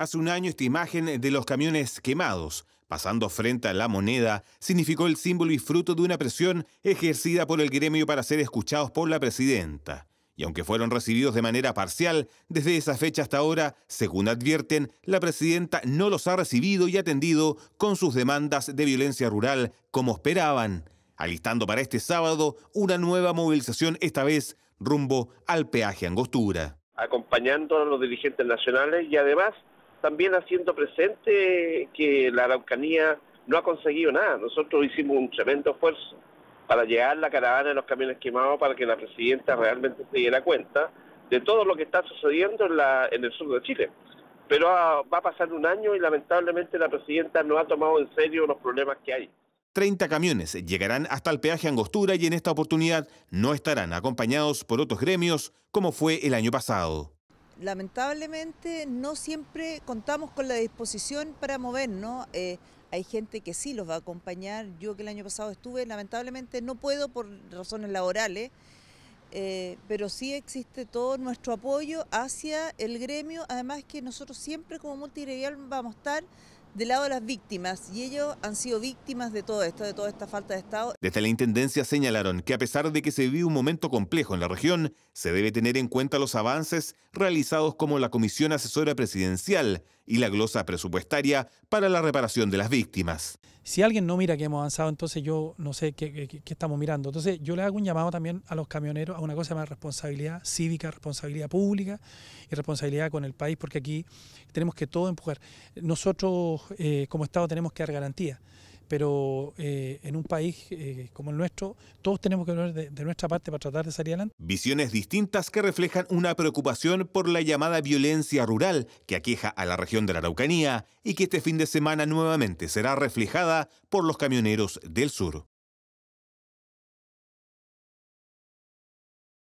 Hace un año esta imagen de los camiones quemados, pasando frente a la moneda, significó el símbolo y fruto de una presión ejercida por el gremio para ser escuchados por la presidenta. Y aunque fueron recibidos de manera parcial, desde esa fecha hasta ahora, según advierten, la presidenta no los ha recibido y atendido con sus demandas de violencia rural como esperaban, alistando para este sábado una nueva movilización, esta vez rumbo al peaje Angostura. Acompañando a los dirigentes nacionales y además también haciendo presente que la Araucanía no ha conseguido nada. Nosotros hicimos un tremendo esfuerzo para llegar la caravana de los camiones quemados para que la presidenta realmente se diera cuenta de todo lo que está sucediendo en, en el sur de Chile. Pero va a pasar un año y lamentablemente la presidenta no ha tomado en serio los problemas que hay. 30 camiones llegarán hasta el peaje Angostura y en esta oportunidad no estarán acompañados por otros gremios como fue el año pasado lamentablemente no siempre contamos con la disposición para movernos. Eh, hay gente que sí los va a acompañar. Yo que el año pasado estuve, lamentablemente no puedo por razones laborales, eh, pero sí existe todo nuestro apoyo hacia el gremio. Además que nosotros siempre como multireal vamos a estar del lado de las víctimas y ellos han sido víctimas de todo esto, de toda esta falta de Estado. Desde la Intendencia señalaron que a pesar de que se vive un momento complejo en la región, se debe tener en cuenta los avances realizados como la Comisión Asesora Presidencial y la glosa presupuestaria para la reparación de las víctimas. Si alguien no mira que hemos avanzado, entonces yo no sé qué, estamos mirando. Entonces yo le hago un llamado también a los camioneros a una cosa más responsabilidad cívica, responsabilidad pública y responsabilidad con el país, porque aquí tenemos que todo empujar. Nosotros eh, como Estado tenemos que dar garantías pero eh, en un país eh, como el nuestro, todos tenemos que hablar de, de, nuestra parte para tratar de salir adelante. Visiones distintas que reflejan una preocupación por la llamada violencia rural que aqueja a la región de la Araucanía y que este fin de semana nuevamente será reflejada por los camioneros del sur.